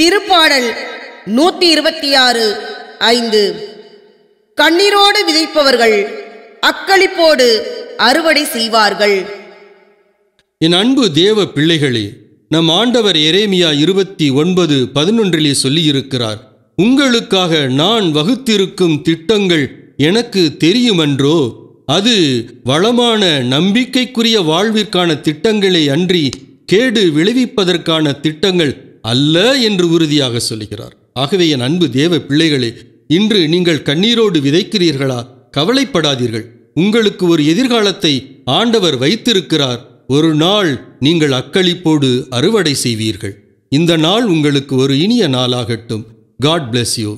திருப்பாடல் நூத்தி இருபத்தி ஆறு ஐந்து கண்ணீரோடு விதைப்பவர்கள் அக்களிப்போடு அறுவடை செய்வார்கள் என் அன்பு தேவ பிள்ளைகளே நம் ஆண்டவர் எரேமியா இருபத்தி ஒன்பது பதினொன்றிலே சொல்லியிருக்கிறார் உங்களுக்காக நான் வகுத்திருக்கும் திட்டங்கள் எனக்கு தெரியுமன்றோ அது வளமான நம்பிக்கைக்குரிய வாழ்விற்கான திட்டங்களை அன்றி கேடு விளைவிப்பதற்கான திட்டங்கள் அல்ல என்று உறுதியாக சொல்லுகிறார் ஆகவே என் அன்பு தேவ பிள்ளைகளே இன்று நீங்கள் கண்ணீரோடு விதைக்கிறீர்களா கவலைப்படாதீர்கள் உங்களுக்கு ஒரு எதிர்காலத்தை ஆண்டவர் வைத்திருக்கிறார் ஒரு நாள் நீங்கள் அக்களிப்போடு அறுவடை செய்வீர்கள் இந்த நாள் உங்களுக்கு ஒரு இனிய நாளாகட்டும் காட் பிளஸ் யூ